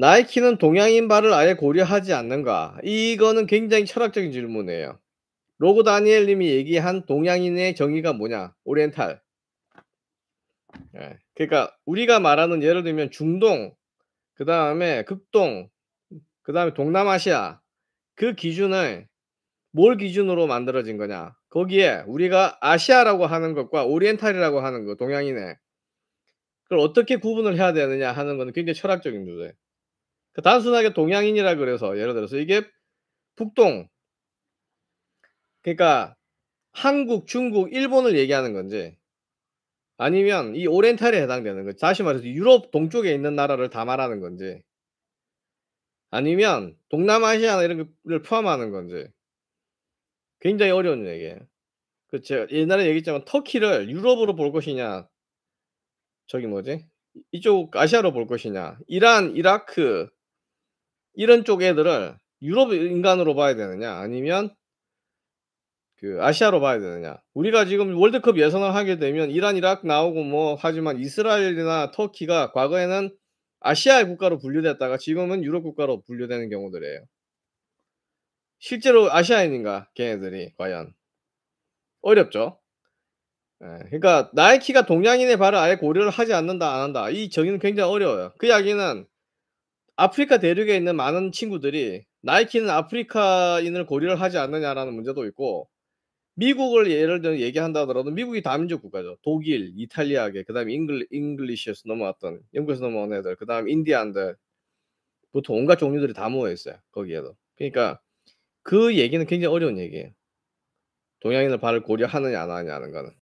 나이키는 동양인 발을 아예 고려하지 않는가? 이거는 굉장히 철학적인 질문이에요. 로고 다니엘 님이 얘기한 동양인의 정의가 뭐냐? 오리엔탈. 예. 그러니까 우리가 말하는 예를 들면 중동, 그 다음에 극동, 그 다음에 동남아시아 그 기준을 뭘 기준으로 만들어진 거냐? 거기에 우리가 아시아라고 하는 것과 오리엔탈이라고 하는 거, 동양인의 그걸 어떻게 구분을 해야 되느냐 하는 건 굉장히 철학적인 주제. 예요 그 단순하게 동양인이라 그래서 예를 들어서 이게 북동 그러니까 한국, 중국, 일본을 얘기하는 건지 아니면 이 오렌탈에 해당되는 거 다시 말해서 유럽 동쪽에 있는 나라를 다 말하는 건지 아니면 동남아시아나 이런 걸 포함하는 건지 굉장히 어려운 얘기예요. 그 제가 옛날에 얘기했지만 터키를 유럽으로 볼 것이냐 저기 뭐지 이쪽 아시아로 볼 것이냐 이란, 이라크, 이런 쪽 애들을 유럽 인간으로 봐야 되느냐 아니면 그 아시아로 봐야 되느냐 우리가 지금 월드컵 예선을 하게 되면 이란 이라크 나오고 뭐 하지만 이스라엘이나 터키가 과거에는 아시아의 국가로 분류됐다가 지금은 유럽 국가로 분류되는 경우들이에요 실제로 아시아인인가 걔네들이 과연 어렵죠 예, 그러니까 나이키가 동양인의 발을 아예 고려를 하지 않는다 안 한다 이 정의는 굉장히 어려워요 그 이야기는 아프리카 대륙에 있는 많은 친구들이 나이키는 아프리카인을 고려를 하지 않느냐라는 문제도 있고 미국을 예를 들어 얘기한다 하더라도 미국이 다민족 국가죠. 독일, 이탈리아계, 그다음에 잉글, 잉글리시에서 넘어왔던 영국에서 넘어온 애들, 그다음 인디안들 보통 온갖 종류들이 다 모여 있어요. 거기에도. 그러니까 그 얘기는 굉장히 어려운 얘기예요. 동양인을 발을 고려하느냐 안 하느냐 하는 거는.